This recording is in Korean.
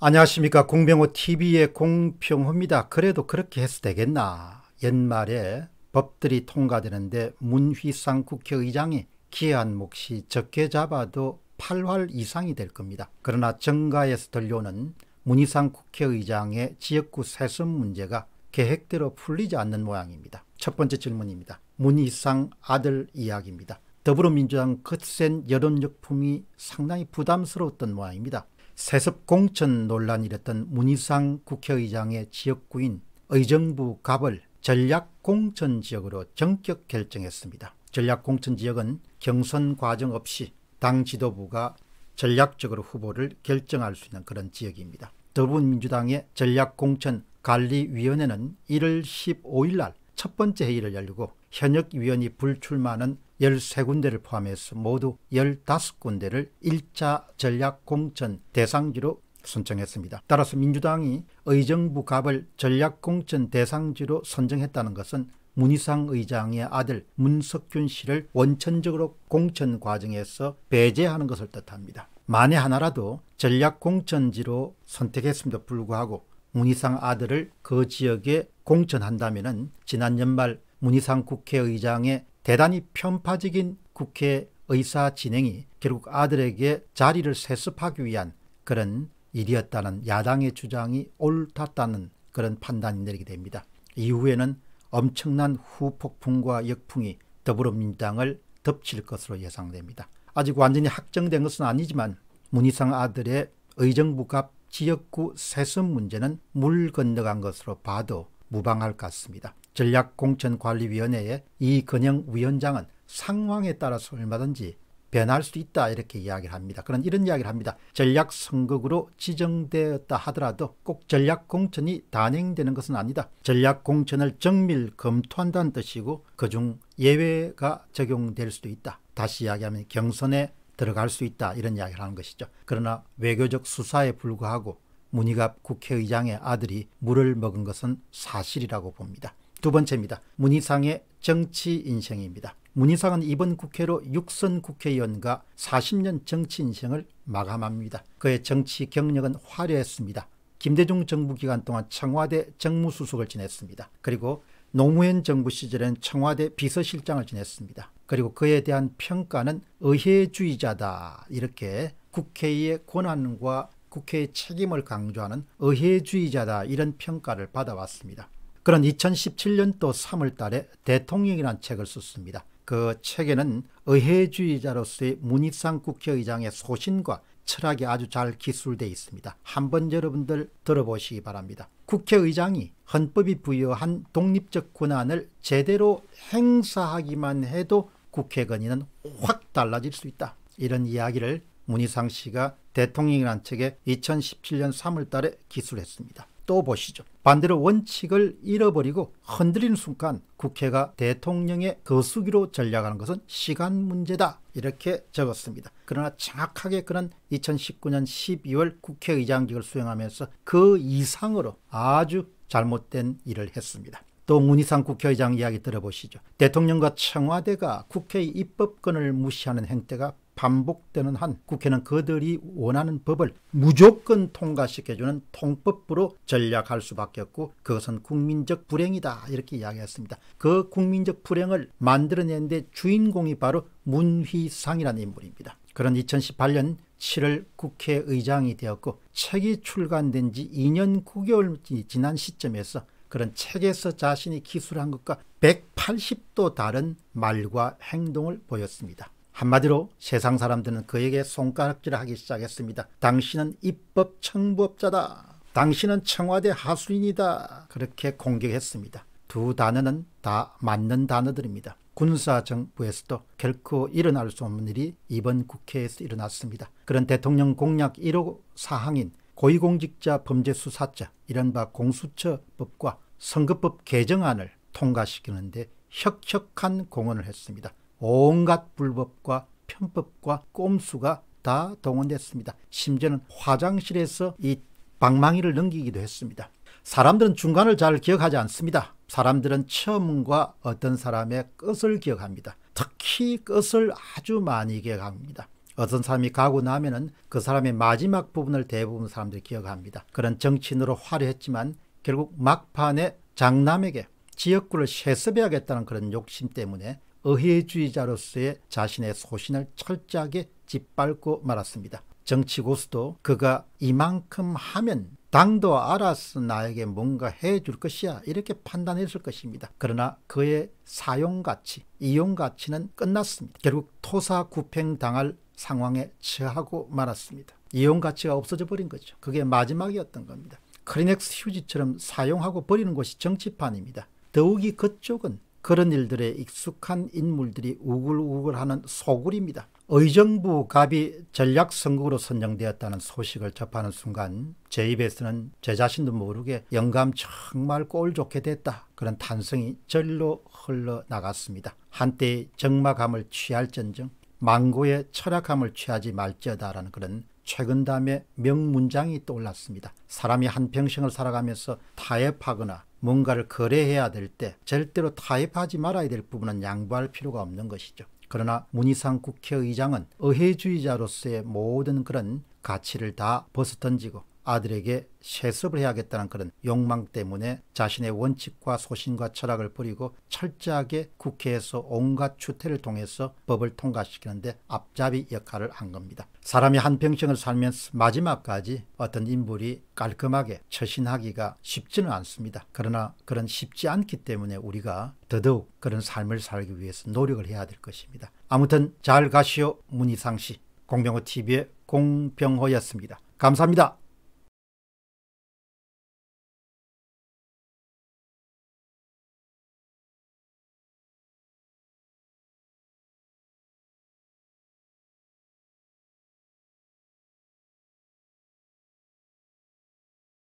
안녕하십니까 공병호TV의 공평호입니다. 그래도 그렇게 해서 되겠나 연말에 법들이 통과되는데 문휘상 국회의장이 기한 몫이 적게 잡아도 8월 이상이 될 겁니다. 그러나 정가에서 들려오는 문희상 국회의장의 지역구 세습 문제가 계획대로 풀리지 않는 모양입니다. 첫 번째 질문입니다. 문희상 아들 이야기입니다. 더불어민주당 거센 여론역풍이 상당히 부담스러웠던 모양입니다. 세습 공천 논란이 일었던 문희상 국회의장의 지역구인 의정부 갑을 전략 공천 지역으로 정격 결정했습니다. 전략 공천 지역은 경선 과정 없이 당 지도부가 전략적으로 후보를 결정할 수 있는 그런 지역입니다. 더불어민주당의 전략 공천 관리위원회는 1월 15일 날첫 번째 회의를 열고 리 현역 위원이 불출마하는 13군데를 포함해서 모두 15군데를 1차 전략 공천 대상지로 선정했습니다. 따라서 민주당이 의정부 갑을 전략 공천 대상지로 선정했다는 것은 문희상 의장의 아들 문석균 씨를 원천적으로 공천 과정에서 배제하는 것을 뜻합니다. 만에 하나라도 전략 공천지로 선택했음에도 불구하고 문희상 아들을 그 지역에 공천한다면 지난 연말 문희상 국회의장의 대단히 편파적인 국회의사 진행이 결국 아들에게 자리를 세습하기 위한 그런 일이었다는 야당의 주장이 옳았다는 그런 판단이 내리게 됩니다. 이후에는 엄청난 후폭풍과 역풍이 더불어민주당을 덮칠 것으로 예상됩니다. 아직 완전히 확정된 것은 아니지만 문희상 아들의 의정부갑 지역구 세습 문제는 물 건너간 것으로 봐도 무방할 것 같습니다. 전략공천관리위원회의 이근영 위원장은 상황에 따라서 얼마든지 변할 수 있다 이렇게 이야기를 합니다. 그런 이런 이야기를 합니다. 전략선거구로 지정되었다 하더라도 꼭 전략공천이 단행되는 것은 아니다. 전략공천을 정밀 검토한다는 뜻이고 그중 예외가 적용될 수도 있다. 다시 이야기하면 경선에 들어갈 수 있다 이런 이야기를 하는 것이죠. 그러나 외교적 수사에 불구하고 문희갑 국회의장의 아들이 물을 먹은 것은 사실이라고 봅니다. 두 번째입니다. 문희상의 정치 인생입니다. 문희상은 이번 국회로 6선 국회의원과 40년 정치 인생을 마감합니다. 그의 정치 경력은 화려했습니다. 김대중 정부 기간 동안 청와대 정무수석을 지냈습니다. 그리고 노무현 정부 시절엔 청와대 비서실장을 지냈습니다. 그리고 그에 대한 평가는 의회주의자다. 이렇게 국회의 권한과 국회의 책임을 강조하는 의회주의자다. 이런 평가를 받아왔습니다. 그런 2017년도 3월 달에 대통령이란 책을 썼습니다. 그 책에는 의회주의자로서의 문익상 국회의장의 소신과 철학이 아주 잘 기술되어 있습니다. 한번 여러분들 들어보시기 바랍니다. 국회의장이 헌법이 부여한 독립적 권한을 제대로 행사하기만 해도 국회 건의는 확 달라질 수 있다. 이런 이야기를 문희상 씨가 대통령이란 책에 2017년 3월 달에 기술했습니다. 또 보시죠. 반대로 원칙을 잃어버리고 흔들리는 순간 국회가 대통령의 거수기로 전략하는 것은 시간 문제다 이렇게 적었습니다. 그러나 정확하게 그는 2019년 12월 국회의장직을 수행하면서 그 이상으로 아주 잘못된 일을 했습니다. 또 문희상 국회의장 이야기 들어보시죠. 대통령과 청와대가 국회의 입법권을 무시하는 행태가 반복되는 한 국회는 그들이 원하는 법을 무조건 통과시켜주는 통법으로 전략할 수밖에 없고 그것은 국민적 불행이다 이렇게 이야기했습니다. 그 국민적 불행을 만들어낸 데 주인공이 바로 문희상이라는 인물입니다. 그런 2018년 7월 국회의장이 되었고 책이 출간된 지 2년 9개월이 지난 시점에서 그런 책에서 자신이 기술한 것과 180도 다른 말과 행동을 보였습니다. 한마디로 세상 사람들은 그에게 손가락질을 하기 시작했습니다. 당신은 입법 청부업자다. 당신은 청와대 하수인이다. 그렇게 공격했습니다. 두 단어는 다 맞는 단어들입니다. 군사정부에서도 결코 일어날 수 없는 일이 이번 국회에서 일어났습니다. 그런 대통령 공약 1호 사항인 고위공직자 범죄수사자 이른바 공수처법과 선거법 개정안을 통과시키는데 혁혁한 공헌을 했습니다. 온갖 불법과 편법과 꼼수가 다 동원됐습니다. 심지어는 화장실에서 이 방망이를 넘기기도 했습니다. 사람들은 중간을 잘 기억하지 않습니다. 사람들은 처음과 어떤 사람의 끝을 기억합니다. 특히 끝을 아주 많이 기억합니다. 어떤 사람이 가고 나면은 그 사람의 마지막 부분을 대부분 사람들이 기억합니다. 그런 정치인으로 화려했지만 결국 막판에 장남에게 지역구를 세습해야겠다는 그런 욕심 때문에 의회주의자로서의 자신의 소신을 철저하게 짓밟고 말았습니다. 정치 고수도 그가 이만큼 하면 당도 알아서 나에게 뭔가 해줄 것이야 이렇게 판단했을 것입니다. 그러나 그의 사용가치, 이용가치는 끝났습니다. 결국 토사구팽당할 상황에 처하고 말았습니다. 이용 가치가 없어져 버린 거죠. 그게 마지막이었던 겁니다. 크리넥스 휴지처럼 사용하고 버리는 것이 정치판입니다. 더욱이 그쪽은 그런 일들에 익숙한 인물들이 우글우글하는 소굴입니다. 의정부 갑이 전략 선거로 선정되었다는 소식을 접하는 순간 제 입에서는 제 자신도 모르게 영감 정말 꼴 좋게 됐다 그런 탄성이 절로 흘러나갔습니다. 한때 정마감을 취할전정 망고의 철학함을 취하지 말지어다라는 그런 최근담의 명문장이 떠올랐습니다. 사람이 한평생을 살아가면서 타협하거나 뭔가를 거래해야 될 때 절대로 타협하지 말아야 될 부분은 양보할 필요가 없는 것이죠. 그러나 문희상 국회의장은 의회주의자로서의 모든 그런 가치를 다 벗어던지고 아들에게 세습을 해야겠다는 그런 욕망 때문에 자신의 원칙과 소신과 철학을 버리고 철저하게 국회에서 온갖 추태를 통해서 법을 통과시키는데 앞잡이 역할을 한 겁니다. 사람이 한평생을 살면서 마지막까지 어떤 인물이 깔끔하게 처신하기가 쉽지는 않습니다. 그러나 그런 쉽지 않기 때문에 우리가 더더욱 그런 삶을 살기 위해서 노력을 해야 될 것입니다. 아무튼 잘 가시오 문희상 씨 공병호TV의 공병호였습니다. 감사합니다.